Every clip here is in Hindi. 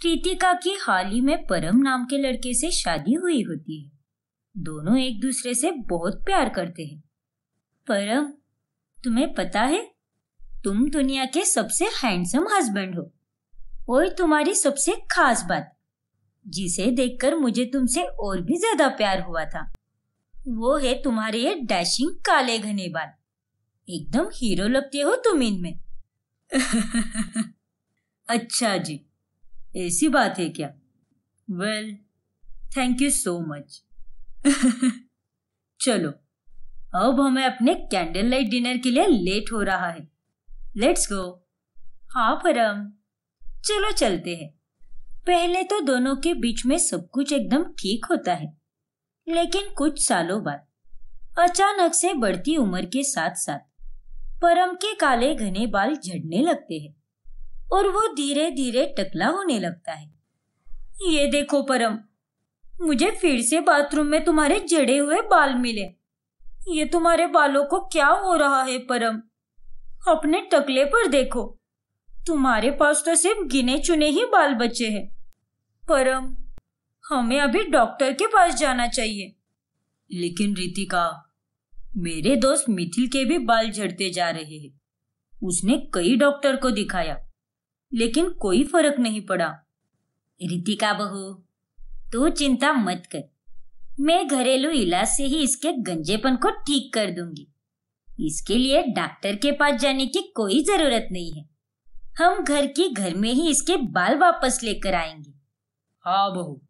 कृतिका की हाल ही में परम नाम के लड़के से शादी हुई होती है दोनों एक दूसरे से बहुत प्यार करते हैं परम तुम्हें पता है तुम दुनिया के सबसे हैंडसम हस्बैंड हो और तुम्हारी सबसे खास बात जिसे देखकर मुझे तुमसे और भी ज्यादा प्यार हुआ था वो है तुम्हारे ये डैशिंग काले घने बाल एकदम हीरो लगते हो तुम इनमें अच्छा जी ऐसी बात है क्या well thank you so much चलो अब हमें अपने कैंडल लाइट डिनर के लिए लेट हो रहा है लेट्स गो हाँ परम चलो चलते हैं पहले तो दोनों के बीच में सब कुछ एकदम ठीक होता है लेकिन कुछ सालों बाद अचानक से बढ़ती उम्र के साथ साथ परम के काले घने बाल झड़ने लगते हैं और वो धीरे धीरे टकला होने लगता है ये देखो परम मुझे फिर से बाथरूम में तुम्हारे जड़े हुए बाल मिले ये तुम्हारे बालों को क्या हो रहा है परम अपने टकले पर देखो तुम्हारे पास तो सिर्फ गिने चुने ही बाल बचे हैं परम हमें अभी डॉक्टर के पास जाना चाहिए लेकिन रितिका मेरे दोस्त मिथिल के भी बाल झड़ते जा रहे हैं उसने कई डॉक्टर को दिखाया लेकिन कोई फर्क नहीं पड़ा रितिका बहू तू चिंता मत कर मैं घरेलू इलाज से ही इसके गंजेपन को ठीक कर दूंगी इसके लिए डॉक्टर के पास जाने की कोई जरूरत नहीं है हम घर के घर में ही इसके बाल वापस लेकर आएंगे हाँ बहू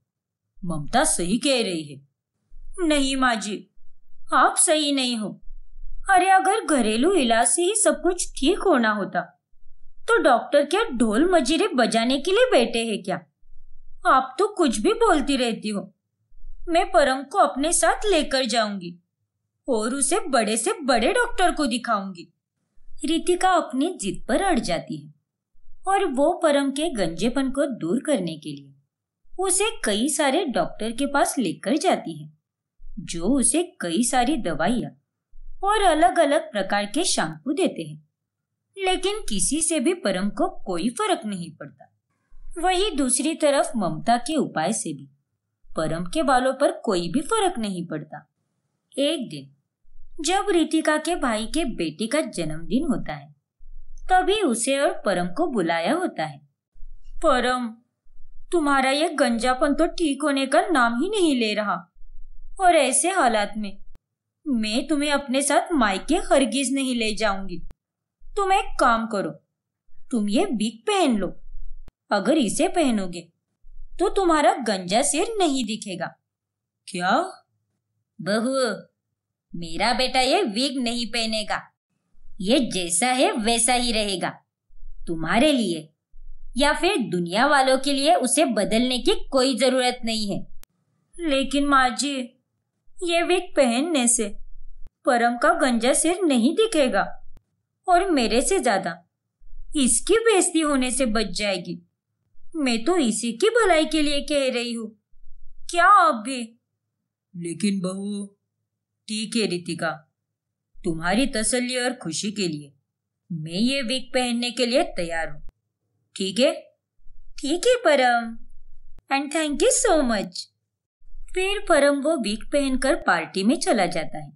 ममता सही कह रही है नहीं माँ जी आप सही नहीं हो अरे अगर घरेलू इलाज से ही सब कुछ ठीक होना होता तो डॉक्टर क्या ढोल मजीरे बजाने के लिए बैठे हैं क्या आप तो कुछ भी बोलती रहती हो मैं परम को अपने साथ लेकर जाऊंगी और उसे बड़े से बड़े डॉक्टर को दिखाऊंगी रितिका अपनी जिद पर अड़ जाती है और वो परम के गंजेपन को दूर करने के लिए उसे कई सारे डॉक्टर के पास लेकर जाती है जो उसे कई सारी दवाइयां और अलग अलग प्रकार के शैम्पू देते हैं लेकिन किसी से भी परम को कोई फर्क नहीं पड़ता वही दूसरी तरफ ममता के उपाय से भी परम के बालों पर कोई भी फर्क नहीं पड़ता एक दिन जब रितिका के भाई के बेटे का जन्मदिन होता है तभी उसे और परम को बुलाया होता है परम तुम्हारा ये गंजापन तो ठीक होने का नाम ही नहीं ले रहा और ऐसे हालात में मैं तुम्हें अपने साथ मायके हरगिज नहीं ले जाऊंगी तुम एक काम करो तुम ये बिग पहन लो अगर इसे पहनोगे तो तुम्हारा गंजा सिर नहीं दिखेगा क्या बहु मेरा बेटा ये विग नहीं पहनेगा ये जैसा है वैसा ही रहेगा तुम्हारे लिए या फिर दुनिया वालों के लिए उसे बदलने की कोई जरूरत नहीं है लेकिन माँ जी ये विग पहनने से परम का गंजा सिर नहीं दिखेगा और मेरे से ज्यादा इसकी बेइज्जती होने से बच जाएगी मैं तो इसी की भलाई के लिए कह रही हूँ क्या आप भी लेकिन बहू ठीक है रितिका तुम्हारी तसल्ली और खुशी के लिए मैं ये विग पहनने के लिए तैयार हूँ ठीक है ठीक है Param and thank you so much फिर परम वो विग पहनकर पार्टी में चला जाता है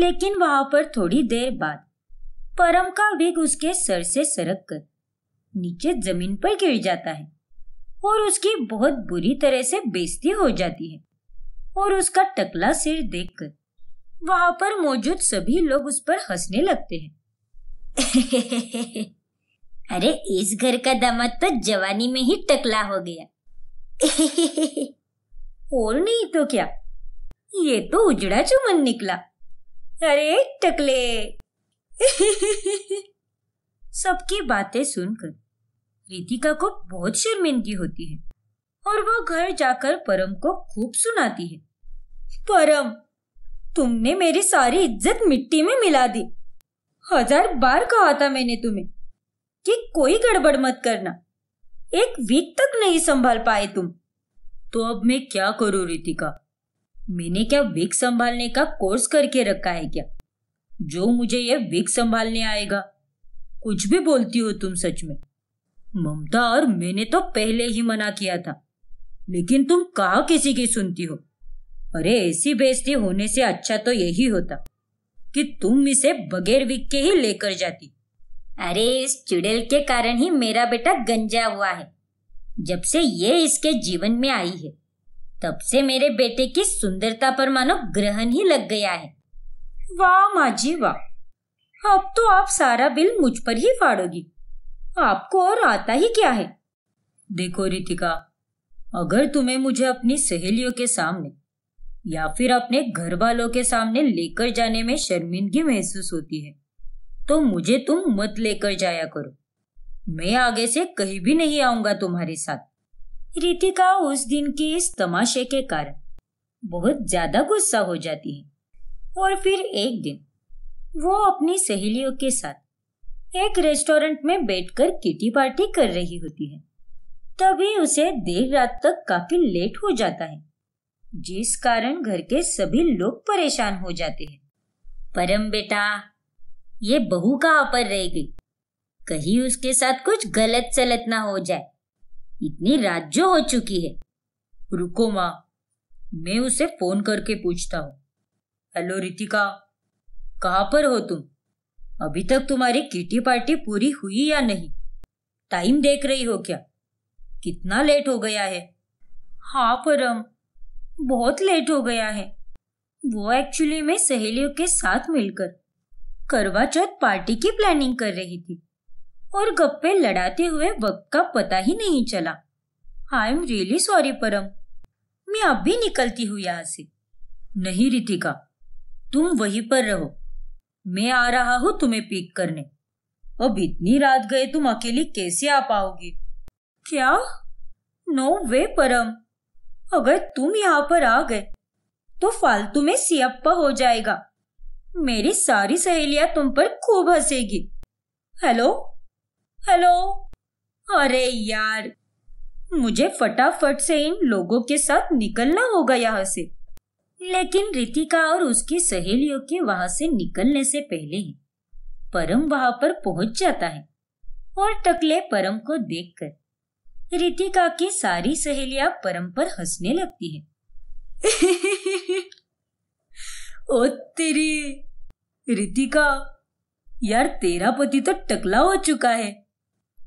लेकिन वहां पर थोड़ी देर बाद परम का वेग उसके सर से सरक कर नीचे जमीन पर गिर जाता है और उसकी बहुत बुरी तरह से बेइज्जती हो जाती है और उसका टकला सिर देखकर वहां पर मौजूद सभी लोग उस पर हंसने लगते हैं अरे इस घर का दामद तो जवानी में ही टकला हो गया और नहीं तो क्या ये तो उजड़ा चुमन निकला अरे टकले सबकी बातें सुनकर रितिका को बहुत शर्मिंदगी होती है और वो घर जाकर परम को खूब सुनाती है परम तुमने मेरी सारी इज्जत मिट्टी में मिला दी हजार बार कहा था मैंने तुम्हें कि कोई गड़बड़ मत करना एक वीक तक नहीं संभाल पाए तुम तो अब मैं क्या करूं रितिका मैंने क्या वीक संभालने का कोर्स करके रखा है क्या जो मुझे यह विग संभालने आएगा कुछ भी बोलती हो तुम सच में ममता और मैंने तो पहले ही मना किया था लेकिन तुम कहा किसी की सुनती हो अरे ऐसी बेइज्जती होने से अच्छा तो यही होता कि तुम इसे बगैर विक के ही लेकर जाती अरे इस चुड़ैल के कारण ही मेरा बेटा गंजा हुआ है जब से ये इसके जीवन में आई है तब से मेरे बेटे की सुंदरता पर मानो ग्रहण ही लग गया है वाह माँ जी वाह अब तो आप सारा बिल मुझ पर ही फाड़ोगी आपको और आता ही क्या है देखो रितिका अगर तुम्हें मुझे अपनी सहेलियों के सामने या फिर अपने घर वालों के सामने लेकर जाने में शर्मिंदगी महसूस होती है तो मुझे तुम मत लेकर जाया करो मैं आगे से कहीं भी नहीं आऊंगा तुम्हारे साथ रितिका उस दिन के इस तमाशे के कारण बहुत ज्यादा गुस्सा हो जाती है और फिर एक दिन वो अपनी सहेलियों के साथ एक रेस्टोरेंट में बैठकर किटी पार्टी कर रही होती है तभी उसे देर रात तक काफी लेट हो जाता है जिस कारण घर के सभी लोग परेशान हो जाते हैं परम बेटा ये बहू कहाँ पर रह गई कहीं उसके साथ कुछ गलत सलत ना हो जाए इतनी रात जो हो चुकी है रुको माँ मैं उसे फोन करके पूछता हूँ हेलो रितिका कहाँ पर हो तुम अभी तक तुम्हारी किटी पार्टी पूरी हुई या नहीं टाइम देख रही हो क्या कितना लेट हो गया है हाँ परम बहुत लेट हो गया है वो एक्चुअली में सहेलियों के साथ मिलकर करवा चौथ पार्टी की प्लानिंग कर रही थी और गप्पे लड़ाते हुए वक्त का पता ही नहीं चला आई एम रियली सॉरी परम मैं अब भी निकलती हूँ यहाँ से नहीं रितिका तुम वहीं पर रहो मैं आ रहा हूँ तुम्हें पिक करने अब इतनी रात गए तुम अकेली कैसे आ पाओगी क्या नो वे परम अगर तुम यहाँ पर आ गए तो फालतू में सियप्पा हो जाएगा मेरी सारी सहेलियां तुम पर खूब हंसेगी हेलो हेलो अरे यार मुझे फटाफट से इन लोगों के साथ निकलना होगा यहाँ से लेकिन रितिका और उसकी सहेलियों के वहां से निकलने से पहले ही परम वहां पर पहुंच जाता है और टकले परम को देखकर रितिका की सारी सहेलियां परम पर हंसने लगती है ओ तेरी रितिका यार तेरा पति तो टकला हो चुका है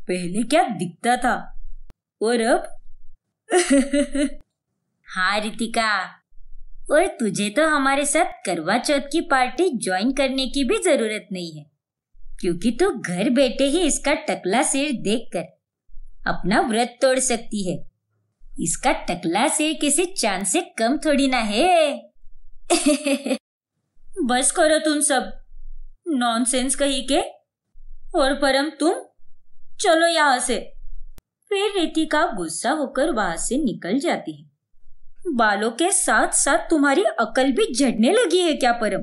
पहले क्या दिखता था और अब हाँ रितिका और तुझे तो हमारे साथ करवा चौथ की पार्टी ज्वाइन करने की भी जरूरत नहीं है क्योंकि तू तो घर बैठे ही इसका टकला सिर देखकर अपना व्रत तोड़ सकती है इसका टकला सिर किसी चांद से कम थोड़ी ना है बस करो तुम सब नॉनसेंस कही के और परम तुम चलो यहाँ से फिर रितिका गुस्सा होकर वहां से निकल जाती है बालों के साथ साथ तुम्हारी अकल भी झड़ने लगी है क्या परम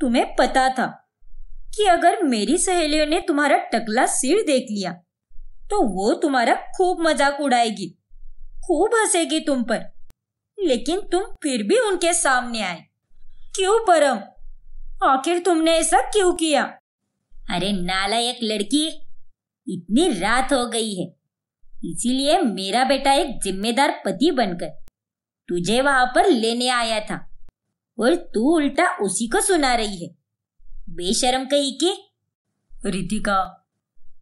तुम्हें पता था कि अगर मेरी सहेलियों ने तुम्हारा टकला सिर देख लिया तो वो तुम्हारा खूब मजाक उड़ाएगी खूब हंसेगी तुम पर लेकिन तुम फिर भी उनके सामने आए क्यों परम आखिर तुमने ऐसा क्यों किया अरे नालायक लड़की इतनी रात हो गई है इसीलिए मेरा बेटा एक जिम्मेदार पति बनकर तुझे वहां पर लेने आया था और तू उल्टा उसी को सुना रही है बेशरम कही के रितिका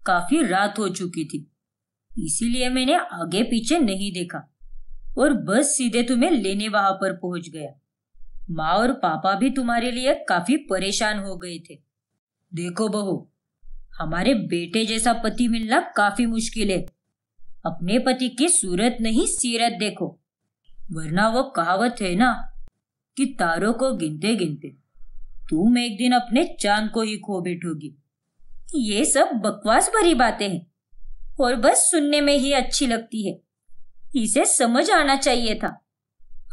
काफी रात हो चुकी थी इसीलिए मैंने आगे पीछे नहीं देखा और बस सीधे तुम्हें लेने वहां पर पहुंच गया माँ और पापा भी तुम्हारे लिए काफी परेशान हो गए थे देखो बहु हमारे बेटे जैसा पति मिलना काफी मुश्किल है अपने पति की सूरत नहीं सीरत देखो वरना वो कहावत है ना कि तारों को गिनते गिनते तुम एक दिन अपने चांद को ही खो बैठोगी ये सब बकवास भरी बातें हैं और बस सुनने में ही अच्छी लगती है इसे समझ आना चाहिए था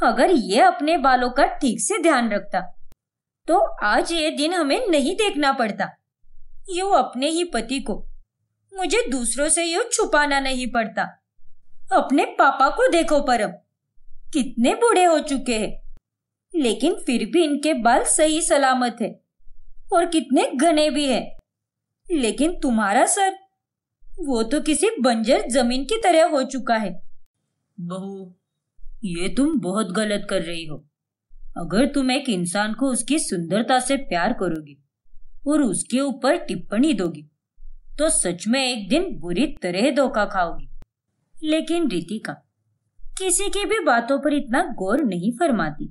अगर ये अपने बालों का ठीक से ध्यान रखता तो आज ये दिन हमें नहीं देखना पड़ता यू अपने ही पति को मुझे दूसरों से यू छुपाना नहीं पड़ता अपने पापा को देखो परम कितने बूढ़े हो चुके हैं लेकिन फिर भी इनके बाल सही सलामत है और कितने घने भी हैं लेकिन तुम्हारा सर वो तो किसी बंजर जमीन की तरह हो चुका है बहू ये तुम बहुत गलत कर रही हो अगर तुम एक इंसान को उसकी सुंदरता से प्यार करोगी और उसके ऊपर टिप्पणी दोगी तो सच में एक दिन बुरी तरह धोखा खाओगी लेकिन रितिका किसी की भी बातों पर इतना गौर नहीं फरमाती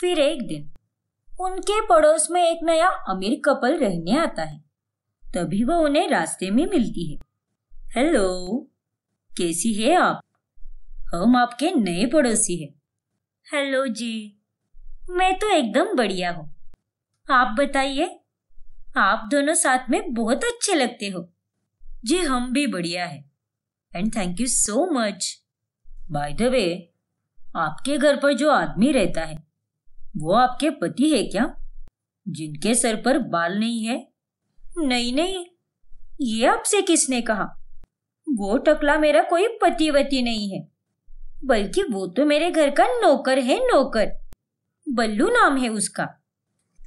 फिर एक दिन उनके पड़ोस में एक नया अमीर कपल रहने आता है तभी वह उन्हें रास्ते में मिलती है हेलो कैसी है आप हम आपके नए पड़ोसी हैं हेलो जी मैं तो एकदम बढ़िया हूँ आप बताइए आप दोनों साथ में बहुत अच्छे लगते हो जी हम भी बढ़िया है and thank you so much bye the way आपके घर पर जो आदमी रहता है वो आपके पति है क्या जिनके सर पर बाल नहीं है नहीं नहीं ये आपसे किसने कहा वो टकला मेरा कोई पति वती नहीं है बल्कि वो तो मेरे घर का नौकर है नौकर बल्लू नाम है उसका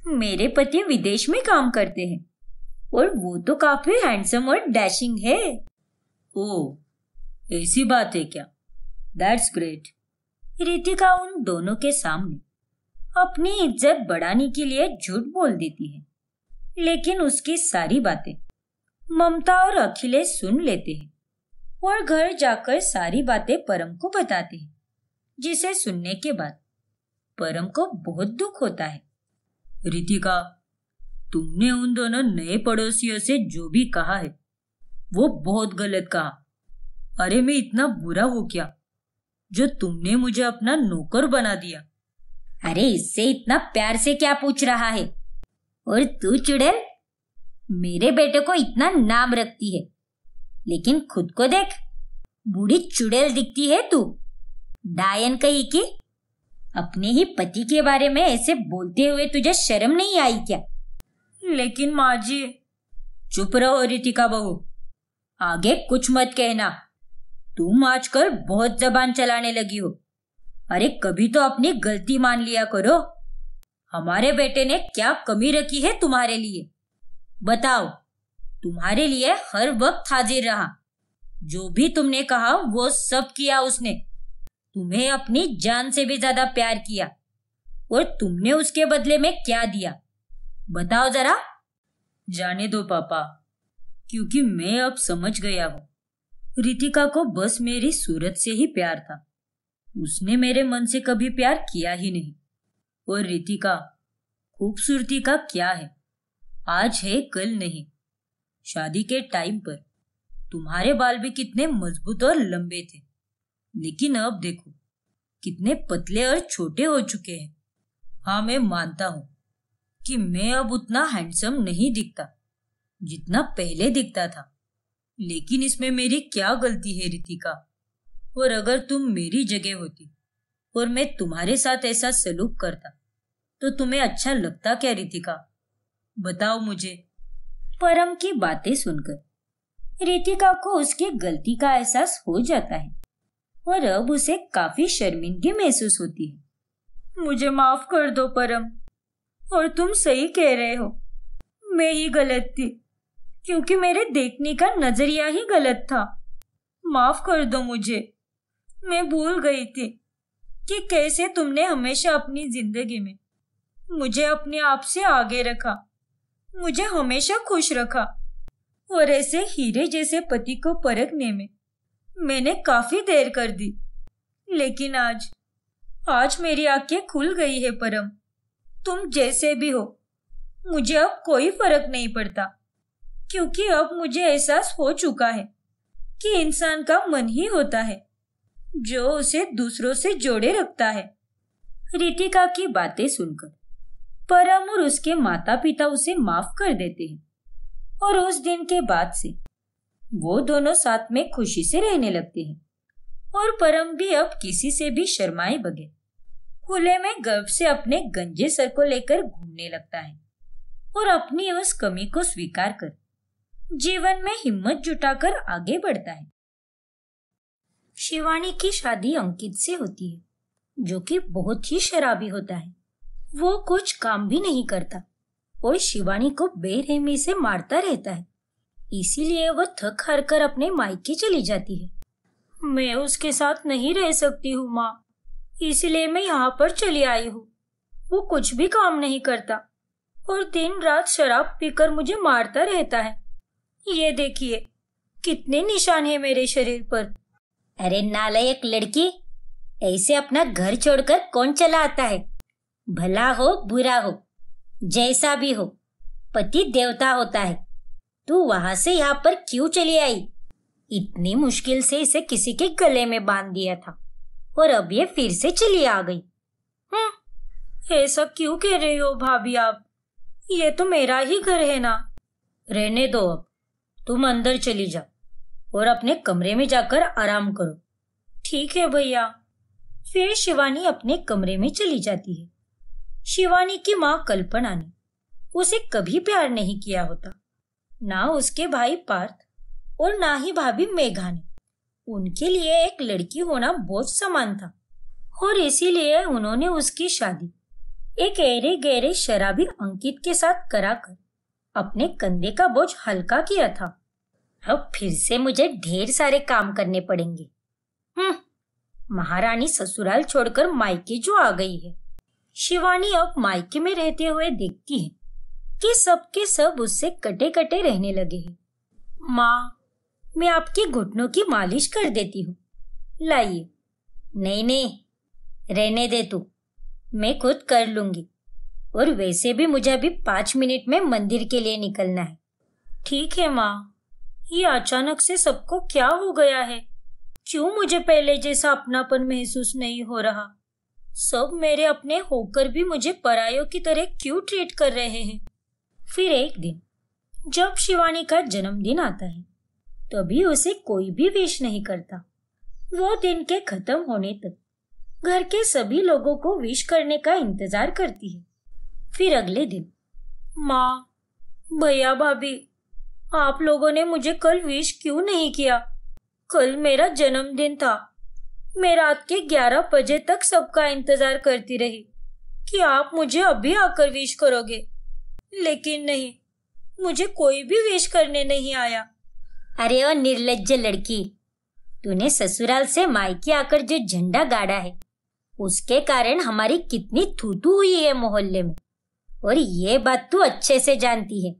मेरे पति विदेश में काम करते हैं और वो तो काफी हैंडसम और डैशिंग है ओ ऐसी बात है क्या दैट्स ग्रेट रितिका उन दोनों के सामने अपनी इज्जत बढ़ाने के लिए झूठ बोल देती है लेकिन उसकी सारी बातें ममता और अखिलेश सुन लेते हैं और घर जाकर सारी बातें परम को बताते हैं जिसे सुनने के बाद परम को बहुत दुख होता है रितिका तुमने उन दोनों नए पड़ोसियों से जो भी कहा है वो बहुत गलत कहा अरे मैं इतना बुरा हो क्या जो तुमने मुझे अपना नौकर बना दिया अरे इससे इतना प्यार से क्या पूछ रहा है और तू चुड़ैल मेरे बेटे को इतना नाम रखती है लेकिन खुद को देख बूढ़ी चुड़ैल दिखती है तू डायन कही की अपने ही पति के बारे में ऐसे बोलते हुए तुझे शर्म नहीं आई क्या लेकिन माँ जी चुप रहो रितिका बहू आगे कुछ मत कहना तुम आजकल बहुत जबान चलाने लगी हो अरे कभी तो अपनी गलती मान लिया करो हमारे बेटे ने क्या कमी रखी है तुम्हारे लिए बताओ तुम्हारे लिए हर वक्त हाजिर रहा जो भी तुमने कहा वो सब किया उसने तुम्हें अपनी जान से भी ज्यादा प्यार किया और तुमने उसके बदले में क्या दिया बताओ जरा जाने दो पापा क्योंकि मैं अब समझ गया हूँ रितिका को बस मेरी सूरत से ही प्यार था उसने मेरे मन से कभी प्यार किया ही नहीं और रितिका खूबसूरती का क्या है आज है कल नहीं शादी के टाइम पर तुम्हारे बाल भी कितने मजबूत और लंबे थे लेकिन अब देखो कितने पतले और छोटे हो चुके हैं हाँ मैं मानता हूं कि मैं अब उतना हैंडसम नहीं दिखता जितना पहले दिखता था लेकिन इसमें मेरी क्या गलती है रितिका और अगर तुम मेरी जगह होती और मैं तुम्हारे साथ ऐसा सलूक करता तो तुम्हें अच्छा लगता क्या रितिका बताओ मुझे परम की बातें सुनकर रितिका को उसकी गलती का एहसास हो जाता है और अब उसे काफी शर्मिंदगी महसूस होती है मुझे माफ कर दो परम और तुम सही कह रहे हो मैं ही गलत थी क्योंकि मेरे देखने का नजरिया ही गलत था माफ कर दो मुझे मैं भूल गई थी कि कैसे तुमने हमेशा अपनी जिंदगी में मुझे अपने आप से आगे रखा मुझे हमेशा खुश रखा और ऐसे हीरे जैसे पति को परखने में मैंने काफी देर कर दी लेकिन आज आज मेरी आंखें खुल गई है परम तुम जैसे भी हो मुझे अब कोई फर्क नहीं पड़ता क्योंकि अब मुझे एहसास हो चुका है कि इंसान का मन ही होता है जो उसे दूसरों से जोड़े रखता है रितिका की बातें सुनकर परम और उसके माता पिता उसे माफ कर देते हैं और उस दिन के बाद से वो दोनों साथ में खुशी से रहने लगते हैं और परम भी अब किसी से भी शर्माए बगैर खुले में गर्व से अपने गंजे सर को लेकर घूमने लगता है और अपनी उस कमी को स्वीकार कर जीवन में हिम्मत जुटाकर आगे बढ़ता है शिवानी की शादी अंकित से होती है जो कि बहुत ही शराबी होता है वो कुछ काम भी नहीं करता और शिवानी को बेरहमी से मारता रहता है इसीलिए वह थक हार कर अपने मायके चली जाती है मैं उसके साथ नहीं रह सकती हूँ माँ इसलिए मैं यहाँ पर चली आई हूँ वो कुछ भी काम नहीं करता और दिन रात शराब पीकर मुझे मारता रहता है ये देखिए कितने निशान है मेरे शरीर पर अरे नालायक लड़की ऐसे अपना घर छोड़कर कौन चला आता है भला हो बुरा हो जैसा भी हो पति देवता होता है तू वहां से यहाँ पर क्यों चली आई इतनी मुश्किल से इसे किसी के गले में बांध दिया था और अब ये फिर से चली आ गई हम्म, ऐसा क्यों कह रही हो भाभी आप ये तो मेरा ही घर है ना रहने दो अब तुम अंदर चली जाओ और अपने कमरे में जाकर आराम करो ठीक है भैया फिर शिवानी अपने कमरे में चली जाती है शिवानी की माँ कल्पना ने उसे कभी प्यार नहीं किया होता ना उसके भाई पार्थ और ना ही भाभी मेघा ने उनके लिए एक लड़की होना बहुत समान था और इसीलिए उन्होंने उसकी शादी एक एरे गहरे शराबी अंकित के साथ कराकर अपने कंधे का बोझ हल्का किया था अब फिर से मुझे ढेर सारे काम करने पड़ेंगे हम्म, महारानी ससुराल छोड़कर मायके जो आ गई है शिवानी अब मायके में रहते हुए देखती है कि सबके सब उससे कटे कटे रहने लगे हैं माँ मैं आपके घुटनों की मालिश कर देती हूँ लाइए नहीं नहीं रहने दे तू मैं खुद कर लूंगी और वैसे भी मुझे अभी पाँच मिनट में मंदिर के लिए निकलना है ठीक है माँ ये अचानक से सबको क्या हो गया है क्यों मुझे पहले जैसा अपनापन महसूस नहीं हो रहा सब मेरे अपने होकर भी मुझे परायों की तरह क्यों ट्रीट कर रहे हैं फिर एक दिन जब शिवानी का जन्मदिन आता है तभी तो उसे कोई भी विश नहीं करता वो दिन के खत्म होने तक घर के सभी लोगों को विश करने का इंतजार करती है फिर अगले दिन माँ भैया भाभी आप लोगों ने मुझे कल विश क्यों नहीं किया कल मेरा जन्मदिन था मैं रात के ग्यारह बजे तक सबका इंतजार करती रही कि आप मुझे अभी आकर विश करोगे लेकिन नहीं मुझे कोई भी विश करने नहीं आया अरे ओ निर्लज लड़की तूने ससुराल से मायके आकर जो झंडा गाड़ा है उसके कारण हमारी कितनी थूथू हुई है मोहल्ले में और ये बात तू अच्छे से जानती है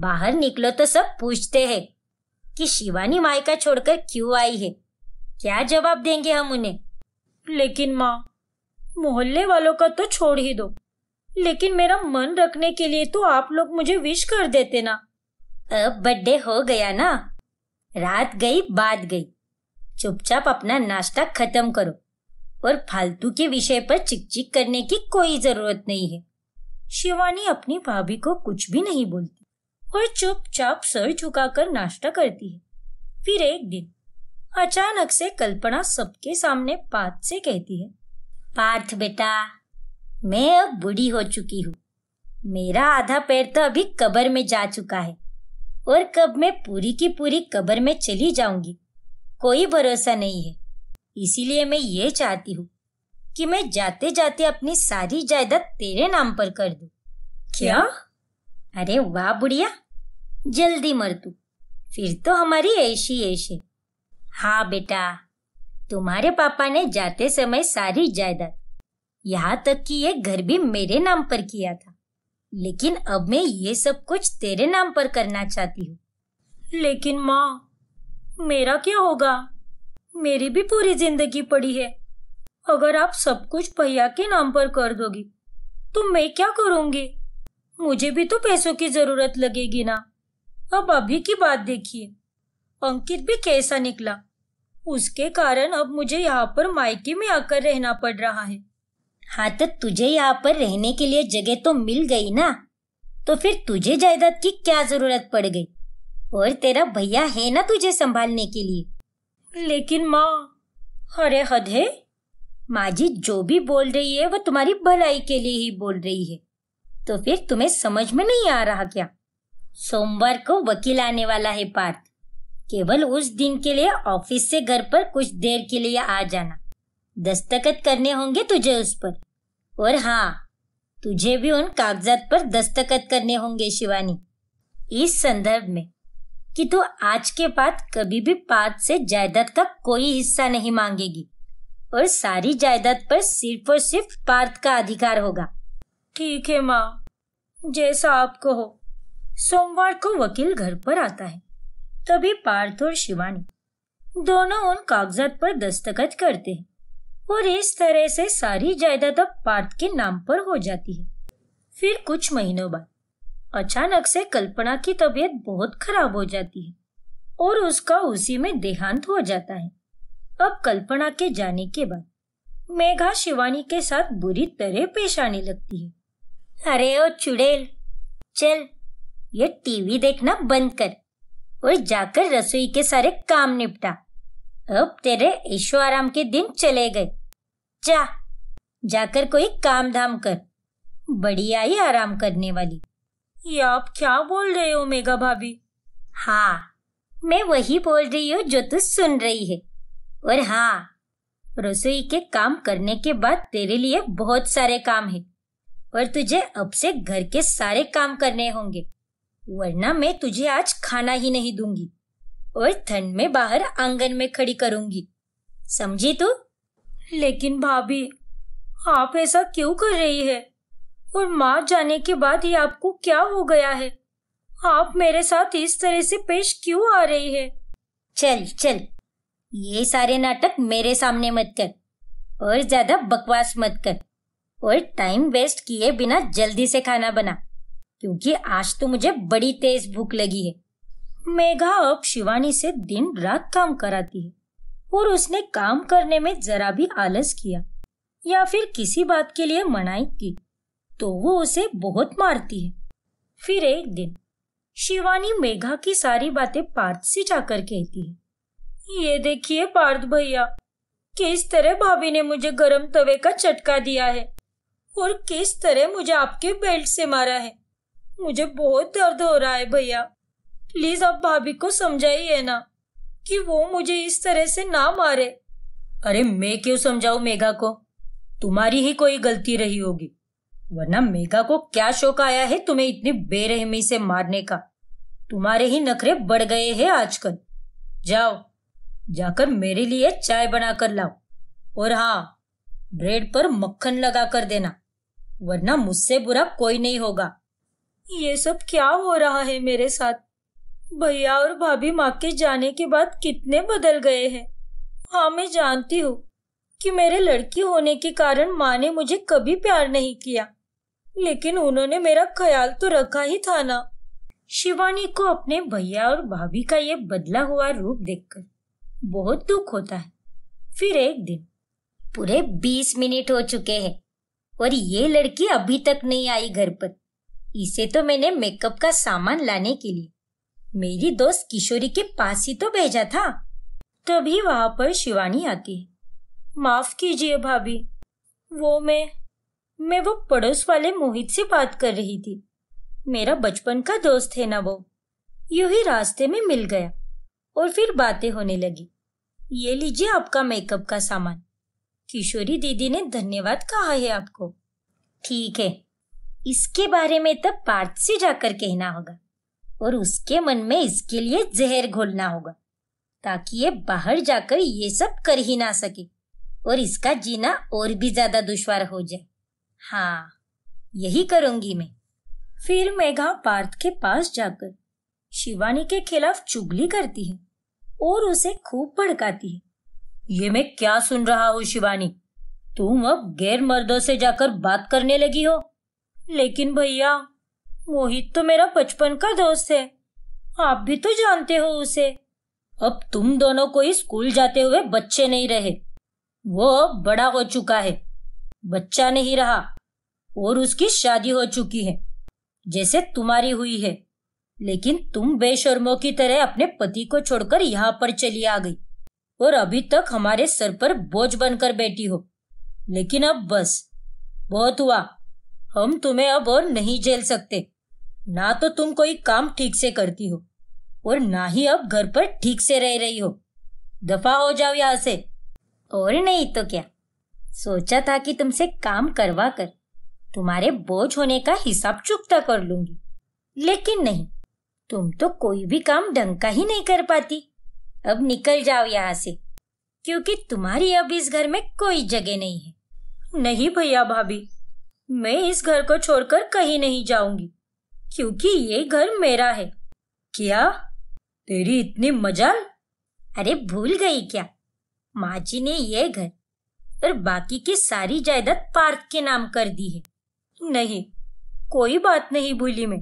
बाहर निकलो तो सब पूछते हैं कि शिवानी मायका छोड़कर क्यों आई है क्या जवाब देंगे हम उन्हें लेकिन माँ मोहल्ले वालों का तो छोड़ ही दो लेकिन मेरा मन रखने के लिए तो आप लोग मुझे विश कर देते ना अब बर्थडे हो गया ना रात गई बात गई चुपचाप अपना नाश्ता खत्म करो और फालतू के विषय पर चिकचिक करने की कोई जरूरत नहीं है शिवानी अपनी भाभी को कुछ भी नहीं बोलती और चुपचाप सर झुकाकर नाश्ता करती है फिर एक दिन अचानक से कल्पना सबके सामने पार्थ से कहती है पार्थ बेटा मैं अब बूढ़ी हो चुकी हूँ मेरा आधा पैर तो अभी कबर में जा चुका है और कब मैं पूरी की पूरी कबर में चली जाऊंगी कोई भरोसा नहीं है इसीलिए मैं ये चाहती हूँ कि मैं जाते जाते अपनी सारी जायदाद तेरे नाम पर कर दू क्या अरे वाह बुढ़िया जल्दी मर तू फिर तो हमारी ऐशी ऐश है हाँ बेटा तुम्हारे पापा ने जाते समय सारी जायदाद यहाँ तक कि ये घर भी मेरे नाम पर किया था लेकिन अब मैं ये सब कुछ तेरे नाम पर करना चाहती हूँ लेकिन माँ मेरा क्या होगा मेरी भी पूरी जिंदगी पड़ी है अगर आप सब कुछ भैया के नाम पर कर दोगी तो मैं क्या करूंगी मुझे भी तो पैसों की जरूरत लगेगी ना अब अभी की बात देखिए अंकित भी कैसा निकला उसके कारण अब मुझे यहाँ पर मायके में आकर रहना पड़ रहा है हाँ तो तुझे यहाँ पर रहने के लिए जगह तो मिल गई ना तो फिर तुझे जायदाद की क्या जरूरत पड़ गई और तेरा भैया है ना तुझे संभालने के लिए लेकिन माँ अरे हद है माँ जी जो भी बोल रही है वो तुम्हारी भलाई के लिए ही बोल रही है तो फिर तुम्हें समझ में नहीं आ रहा क्या सोमवार को वकील आने वाला है पार्थ केवल उस दिन के लिए ऑफिस से घर पर कुछ देर के लिए आ जाना दस्तखत करने होंगे तुझे उस पर और हाँ तुझे भी उन कागजात पर दस्तखत करने होंगे शिवानी इस संदर्भ में कि तू आज के बाद कभी भी पार्थ से जायदाद का कोई हिस्सा नहीं मांगेगी और सारी जायदाद पर सिर्फ और सिर्फ पार्थ का अधिकार होगा ठीक है माँ जैसा आपको कहो सोमवार को वकील घर पर आता है तभी पार्थ और शिवानी दोनों उन कागजात पर दस्तखत करते हैं और इस तरह से सारी जायदाद अब पार्थ के नाम पर हो जाती है फिर कुछ महीनों बाद अचानक से कल्पना की तबीयत बहुत खराब हो जाती है और उसका उसी में देहांत हो जाता है अब कल्पना के जाने के बाद मेघा शिवानी के साथ बुरी तरह पेश आने लगती है अरे ओ चुड़ैल चल ये टीवी देखना बंद कर और जाकर रसोई के सारे काम निपटा अब तेरे ईशो आराम के दिन चले गए जा जाकर कोई काम धाम कर बड़ी आई आराम करने वाली ये आप क्या बोल रहे हो मेघा भाभी हाँ मैं वही बोल रही हूँ जो तू सुन रही है और हाँ रसोई के काम करने के बाद तेरे लिए बहुत सारे काम है और तुझे अब से घर के सारे काम करने होंगे वरना मैं तुझे आज खाना ही नहीं दूंगी और ठंड में बाहर आंगन में खड़ी करूंगी समझी तू लेकिन भाभी आप ऐसा क्यों कर रही है और माँ जाने के बाद ही आपको क्या हो गया है आप मेरे साथ इस तरह से पेश क्यों आ रही है चल चल ये सारे नाटक मेरे सामने मत कर और ज्यादा बकवास मत कर और टाइम वेस्ट किए बिना जल्दी से खाना बना क्योंकि आज तो मुझे बड़ी तेज भूख लगी है मेघा अब शिवानी से दिन रात काम कराती है और उसने काम करने में जरा भी आलस किया या फिर किसी बात के लिए मनाई की तो वो उसे बहुत मारती है फिर एक दिन शिवानी मेघा की सारी बातें पार्थ से जाकर कहती है ये देखिए पार्थ भैया किस तरह भाभी ने मुझे गरम तवे का चटका दिया है और किस तरह मुझे आपके बेल्ट से मारा है मुझे बहुत दर्द हो रहा है भैया प्लीज आप भाभी को समझाइए ना कि वो मुझे इस तरह से ना मारे अरे मैं क्यों समझाऊ मेघा को तुम्हारी ही कोई गलती रही होगी वरना मेघा को क्या शौक आया है तुम्हें इतनी बेरहमी से मारने का तुम्हारे ही नखरे बढ़ गए हैं आजकल जाओ जाकर मेरे लिए चाय बनाकर लाओ और हाँ ब्रेड पर मक्खन लगा कर देना वरना मुझसे बुरा कोई नहीं होगा ये सब क्या हो रहा है मेरे साथ भैया और भाभी माँ के जाने के बाद कितने बदल गए हैं हाँ मैं जानती हूँ कि मेरे लड़की होने के कारण माँ ने मुझे कभी प्यार नहीं किया लेकिन उन्होंने मेरा ख्याल तो रखा ही था ना शिवानी को अपने भैया और भाभी का ये बदला हुआ रूप देखकर बहुत दुख होता है फिर एक दिन पूरे बीस मिनट हो चुके हैं और ये लड़की अभी तक नहीं आई घर पर इसे तो मैंने मेकअप का सामान लाने के लिए मेरी दोस्त किशोरी के पास ही तो भेजा था तभी वहां पर शिवानी आती है माफ कीजिए भाभी वो मैं मैं वो पड़ोस वाले मोहित से बात कर रही थी मेरा बचपन का दोस्त है ना वो यू ही रास्ते में मिल गया और फिर बातें होने लगी ये लीजिए आपका मेकअप का सामान किशोरी दीदी ने धन्यवाद कहा है आपको ठीक है इसके बारे में तब पार्थ से जाकर कहना होगा और उसके मन में इसके लिए जहर घोलना होगा ताकि ये बाहर जाकर ये सब कर ही ना सके और इसका जीना और भी ज्यादा दुश्वार हो जाए हाँ यही करूंगी मैं फिर मेघा पार्थ के पास जाकर शिवानी के खिलाफ चुगली करती है और उसे खूब भड़काती है ये मैं क्या सुन रहा हूँ शिवानी तुम अब गैर मर्दों से जाकर बात करने लगी हो लेकिन भैया मोहित तो मेरा बचपन का दोस्त है आप भी तो जानते हो उसे अब तुम दोनों कोई स्कूल जाते हुए बच्चे नहीं रहे वो अब बड़ा हो चुका है बच्चा नहीं रहा और उसकी शादी हो चुकी है जैसे तुम्हारी हुई है लेकिन तुम बेशर्मो की तरह अपने पति को छोड़कर यहाँ पर चली आ गई और अभी तक हमारे सर पर बोझ बनकर बैठी हो लेकिन अब बस बहुत हुआ हम तुम्हें अब और नहीं झेल सकते ना तो तुम कोई काम ठीक से करती हो और ना ही अब घर पर ठीक से रह रही हो दफा हो जाओ यहाँ से और नहीं तो क्या सोचा था कि तुमसे काम करवा कर तुम्हारे बोझ होने का हिसाब चुकता कर लूंगी लेकिन नहीं तुम तो कोई भी काम ढंग का ही नहीं कर पाती अब निकल जाओ यहाँ से क्योंकि तुम्हारी अब इस घर में कोई जगह नहीं है नहीं भैया भाभी मैं इस घर को छोड़कर कहीं नहीं जाऊंगी क्योंकि ये घर मेरा है क्या तेरी इतनी मजाल अरे भूल गई क्या माँ जी ने ये घर और बाकी की सारी जायदाद पार्क के नाम कर दी है नहीं कोई बात नहीं भूली मैं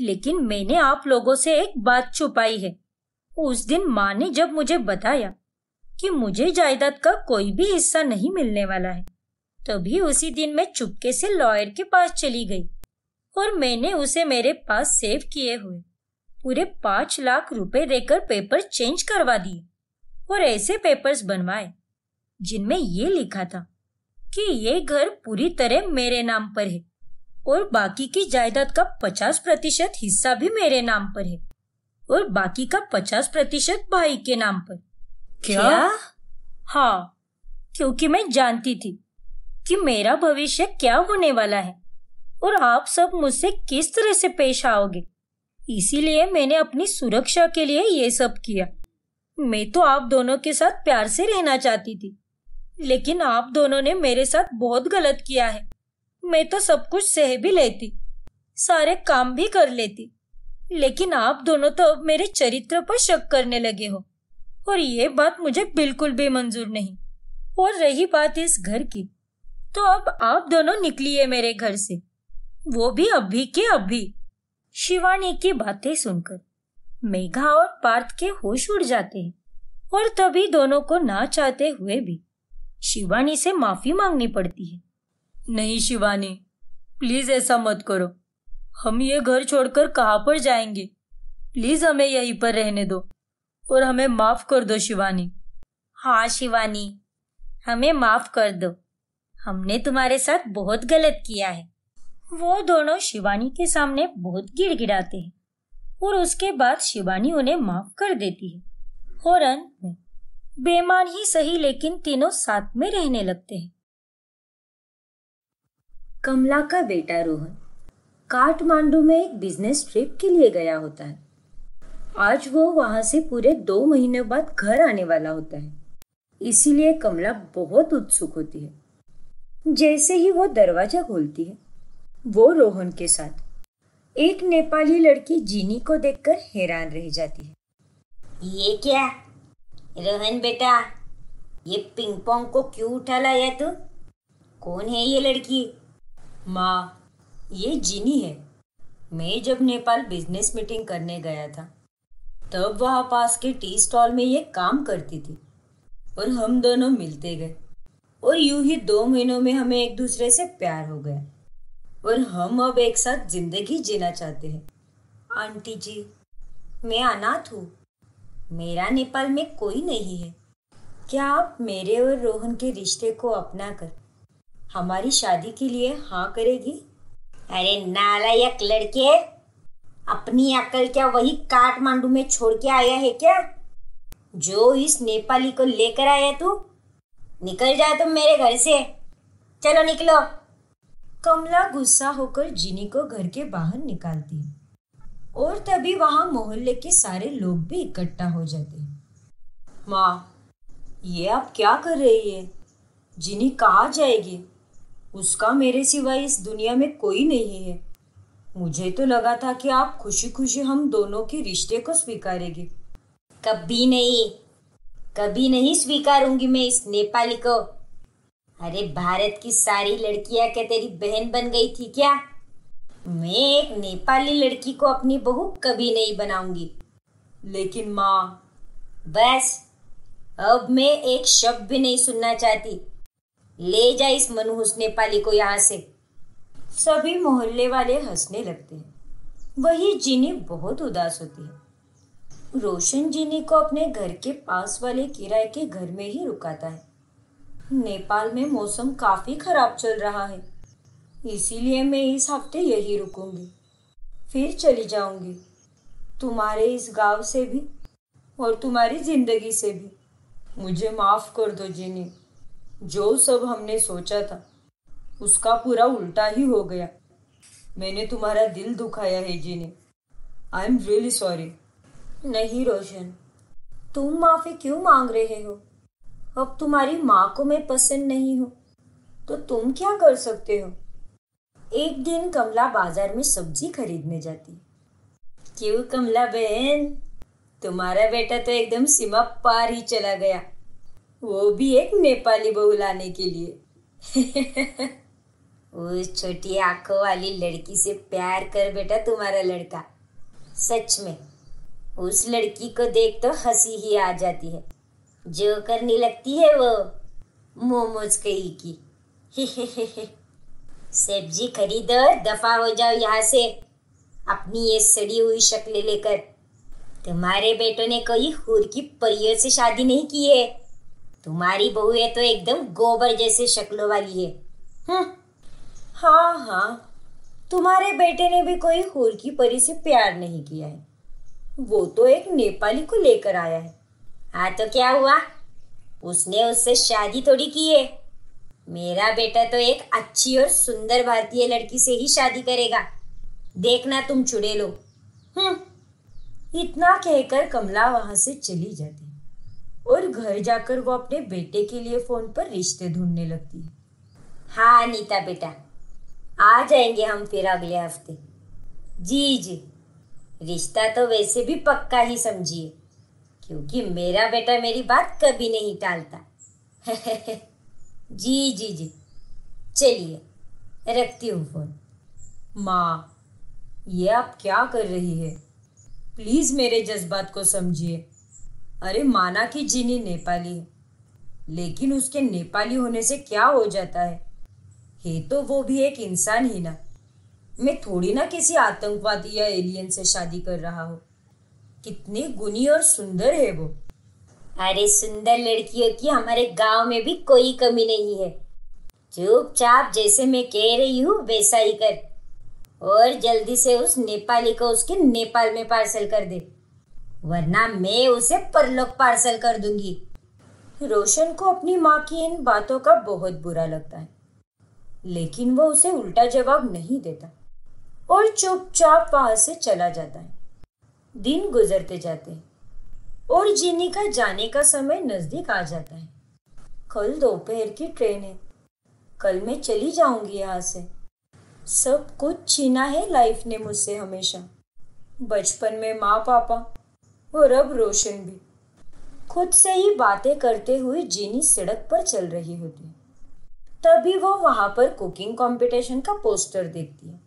लेकिन मैंने आप लोगों से एक बात छुपाई है उस दिन माँ ने जब मुझे बताया कि मुझे जायदाद का कोई भी हिस्सा नहीं मिलने वाला है तभी उसी दिन मैं चुपके से लॉयर के पास चली गई और मैंने उसे मेरे पास सेव किए हुए पूरे पांच लाख रुपए देकर पेपर चेंज करवा दिए और ऐसे पेपर्स बनवाए जिनमें ये लिखा था कि ये घर पूरी तरह मेरे नाम पर है और बाकी की जायदाद का पचास प्रतिशत हिस्सा भी मेरे नाम पर है और बाकी का पचास प्रतिशत भाई के नाम पर क्या? क्या हाँ क्योंकि मैं जानती थी कि मेरा भविष्य क्या होने वाला है और आप सब मुझसे किस तरह से पेश आओगे इसीलिए मैंने अपनी सुरक्षा के लिए ये सब किया मैं तो आप दोनों के साथ प्यार से रहना चाहती थी लेकिन आप दोनों ने मेरे साथ बहुत गलत किया है मैं तो सब कुछ सह भी लेती सारे काम भी कर लेती लेकिन आप दोनों तो अब मेरे चरित्र पर शक करने लगे हो और ये बात मुझे बिल्कुल भी मंजूर नहीं और रही बात इस घर की तो अब आप दोनों निकलिए मेरे घर से वो भी अभी के अभी शिवानी की बातें सुनकर मेघा और पार्थ के होश उड़ जाते हैं और तभी दोनों को ना चाहते हुए भी शिवानी से माफी मांगनी पड़ती है नहीं शिवानी प्लीज ऐसा मत करो हम ये घर छोड़कर कहाँ पर जाएंगे प्लीज हमें यहीं पर रहने दो और हमें माफ कर दो शिवानी हाँ शिवानी हमें माफ कर दो हमने तुम्हारे साथ बहुत गलत किया है वो दोनों शिवानी के सामने बहुत गिड़गिड़ाते हैं और उसके बाद शिवानी उन्हें माफ कर देती है और अंत में बेमान ही सही लेकिन तीनों साथ में रहने लगते हैं कमला का बेटा रोहन काठमांडू में एक बिजनेस ट्रिप के लिए गया होता है आज वो वहां से पूरे दो महीने बाद घर आने वाला होता है इसीलिए कमला बहुत उत्सुक होती है जैसे ही वो दरवाजा खोलती है वो रोहन के साथ एक नेपाली लड़की जीनी को देखकर हैरान रह जाती है ये क्या रोहन बेटा ये पिंग पोंग को क्यों उठा लाया तू कौन है ये लड़की माँ ये जीनी है मैं जब नेपाल बिजनेस मीटिंग करने गया था तब वहाँ पास के टी स्टॉल में ये काम करती थी और हम दोनों मिलते गए और यूं ही दो महीनों में हमें एक दूसरे से प्यार हो गया और हम अब एक साथ जिंदगी जीना चाहते हैं आंटी जी मैं अनाथ हूँ मेरा नेपाल में कोई नहीं है क्या आप मेरे और रोहन के रिश्ते को अपना कर हमारी शादी के लिए हाँ करेगी अरे नालायक लड़के अपनी अकल क्या वही काठमांडू में छोड़ के आया है क्या जो इस नेपाली को लेकर आया तू निकल जा तुम मेरे घर से चलो निकलो कमला गुस्सा होकर जिनी को घर के बाहर निकालती और तभी वहां मोहल्ले के सारे लोग भी इकट्ठा हो जाते माँ ये आप क्या कर रही है जिनी कहा जाएगी उसका मेरे सिवाय इस दुनिया में कोई नहीं है मुझे तो लगा था कि आप खुशी खुशी हम दोनों के रिश्ते को स्वीकारेंगे कभी नहीं कभी नहीं स्वीकारूंगी मैं इस नेपाली को अरे भारत की सारी लड़कियां क्या तेरी बहन बन गई थी क्या मैं एक नेपाली लड़की को अपनी बहू कभी नहीं बनाऊंगी लेकिन माँ बस अब मैं एक शब्द भी नहीं सुनना चाहती ले जा इस मनहूस नेपाली को यहाँ से सभी मोहल्ले वाले हंसने लगते हैं वही जीनी बहुत उदास होती है रोशन जीनी को अपने घर के पास वाले किराए के घर में ही रुकाता है नेपाल में मौसम काफी खराब चल रहा है इसीलिए मैं इस हफ्ते यही रुकूंगी फिर चली जाऊंगी तुम्हारे इस गांव से भी और तुम्हारी जिंदगी से भी मुझे माफ कर दो जीनी जो सब हमने सोचा था उसका पूरा उल्टा ही हो गया मैंने तुम्हारा दिल दुखाया है जी ने आई एम रियली सॉरी नहीं रोशन तुम माफी क्यों मांग रहे हो अब तुम्हारी माँ को मैं पसंद नहीं हूँ तो तुम क्या कर सकते हो एक दिन कमला बाजार में सब्जी खरीदने जाती क्यों कमला बहन तुम्हारा बेटा तो एकदम सीमा पार ही चला गया वो भी एक नेपाली बहू लाने के लिए उस छोटी आंखों वाली लड़की से प्यार कर बेटा तुम्हारा लड़का सच में उस लड़की को देख तो हंसी ही आ जाती है जो करने लगती है वो मोमोज कही की सब्जी खरीदो दफा हो जाओ यहाँ से अपनी ये सड़ी हुई शक्ल लेकर तुम्हारे बेटों ने कोई हूर की परियों से शादी नहीं की है तुम्हारी बहू है तो एकदम गोबर जैसे शक्लों वाली है हम्म। हाँ हाँ तुम्हारे बेटे ने भी कोई होर की परी से प्यार नहीं किया है वो तो एक नेपाली को लेकर आया है हाँ तो क्या हुआ उसने उससे शादी थोड़ी की है मेरा बेटा तो एक अच्छी और सुंदर भारतीय लड़की से ही शादी करेगा देखना तुम चुड़े लो हम्म। इतना कहकर कमला वहां से चली जाती और घर जाकर वो अपने बेटे के लिए फोन पर रिश्ते ढूंढने लगती है हाँ नीता बेटा आ जाएंगे हम फिर अगले हफ्ते जी जी रिश्ता तो वैसे भी पक्का ही समझिए क्योंकि मेरा बेटा मेरी बात कभी नहीं टालता जी जी जी चलिए रखती हूँ फोन माँ ये आप क्या कर रही है प्लीज़ मेरे जज्बात को समझिए अरे माना कि जीनी नेपाली है लेकिन उसके नेपाली होने से क्या हो जाता है हे तो वो भी एक इंसान ही ना मैं थोड़ी ना किसी आतंकवादी या एलियन से शादी कर रहा हूँ कितनी गुनी और सुंदर है वो अरे सुंदर लड़कियों की हमारे गांव में भी कोई कमी नहीं है चुपचाप जैसे मैं कह रही हूँ वैसा ही कर और जल्दी से उस नेपाली को उसके नेपाल में पार्सल कर दे वरना मैं उसे परलोक पार्सल कर दूंगी रोशन को अपनी माँ की इन बातों का बहुत बुरा लगता है लेकिन वो उसे उल्टा जवाब नहीं देता और चुपचाप वहां से चला जाता है दिन गुजरते जाते हैं और जीनी का जाने का समय नजदीक आ जाता है कल दोपहर की ट्रेन है कल मैं चली जाऊंगी यहाँ से सब कुछ छीना है लाइफ ने मुझसे हमेशा बचपन में माँ पापा और अब रोशन भी खुद से ही बातें करते हुए जीनी सड़क पर चल रही होती है तभी वो वहां पर कुकिंग कंपटीशन का पोस्टर देखती है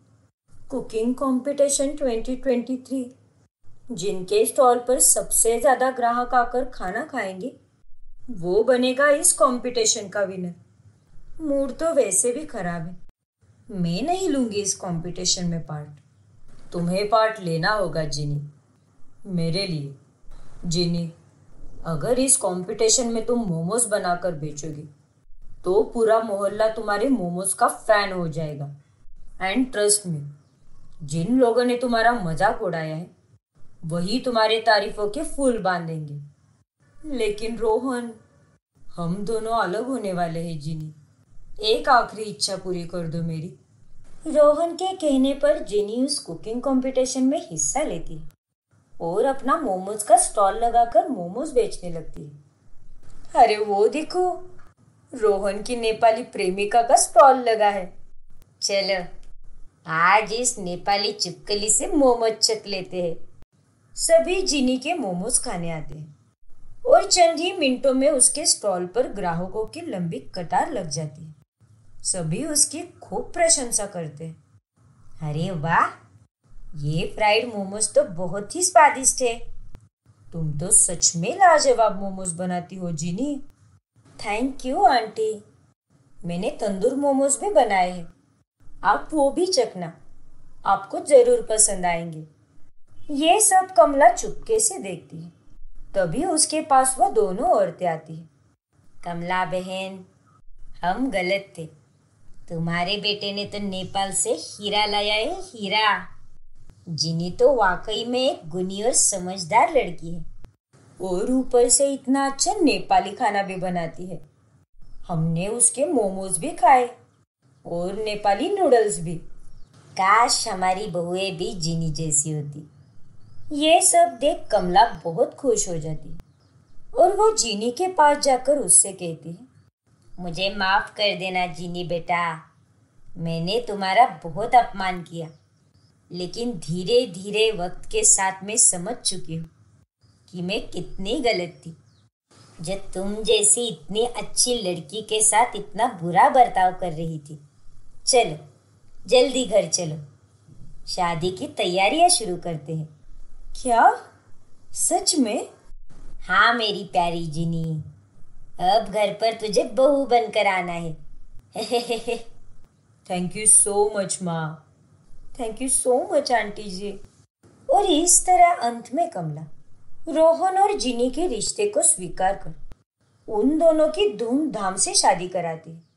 कुकिंग कंपटीशन 2023 जिनके स्टॉल पर सबसे ज्यादा ग्राहक आकर खाना खाएंगे वो बनेगा इस कंपटीशन का विनर मूड तो वैसे भी खराब है मैं नहीं लूंगी इस कंपटीशन में पार्ट तुम्हें पार्ट लेना होगा जिनी मेरे लिए जीनी अगर इस कंपटीशन में तुम मोमोज बनाकर बेचोगी तो पूरा मोहल्ला तुम्हारे मोमोज का फैन हो जाएगा एंड ट्रस्ट में जिन लोगों ने तुम्हारा मजाक उड़ाया है वही तुम्हारे तारीफों के फूल बांधेंगे लेकिन रोहन हम दोनों अलग होने वाले हैं जिनी एक आखिरी इच्छा पूरी कर दो मेरी रोहन के कहने पर जिनी उस कुकिंग कंपटीशन में हिस्सा लेती है और अपना मोमोज का स्टॉल लगाकर मोमोज बेचने लगती है अरे वो देखो रोहन की नेपाली प्रेमिका का स्टॉल लगा है चलो आज इस नेपाली चिपकली से मोमोज चक लेते हैं सभी जिनी के मोमोज खाने आते हैं और चंद ही मिनटों में उसके स्टॉल पर ग्राहकों की लंबी कतार लग जाती है सभी उसकी खूब प्रशंसा करते हैं अरे वाह ये फ्राइड मोमोज तो बहुत ही स्वादिष्ट है तुम तो सच में लाजवाब मोमोज बनाती हो जीनी थैंक यू आंटी मैंने तंदूर मोमोज भी बनाए हैं आप वो भी चखना आपको जरूर पसंद आएंगे ये सब कमला चुपके से देखती है तभी उसके पास वह दोनों औरतें आती है कमला बहन हम गलत थे तुम्हारे बेटे ने तो नेपाल से हीरा लाया है हीरा जिनी तो वाकई में एक गुनी और समझदार लड़की है और ऊपर से इतना अच्छा नेपाली खाना भी बनाती है हमने उसके मोमोज भी खाए और नेपाली नूडल्स भी काश हमारी बहुए भी जिनी जैसी होती ये सब देख कमला बहुत खुश हो जाती और वो जीनी के पास जाकर उससे कहती है मुझे माफ कर देना जीनी बेटा मैंने तुम्हारा बहुत अपमान किया लेकिन धीरे धीरे वक्त के साथ में समझ चुकी हूँ कि मैं कितनी गलत थी जब तुम जैसी इतनी अच्छी लड़की के साथ इतना बुरा बर्ताव कर रही थी चलो जल्दी घर चलो शादी की तैयारियां शुरू करते हैं क्या सच में हाँ मेरी प्यारी जिनी अब घर पर तुझे बहू बनकर आना है थैंक यू सो मच माँ thank you so much aunty ji और इस तरह अंत में कमला रोहन और जिनी के रिश्ते को स्वीकार कर उन दोनों की धूमधाम से शादी कराती है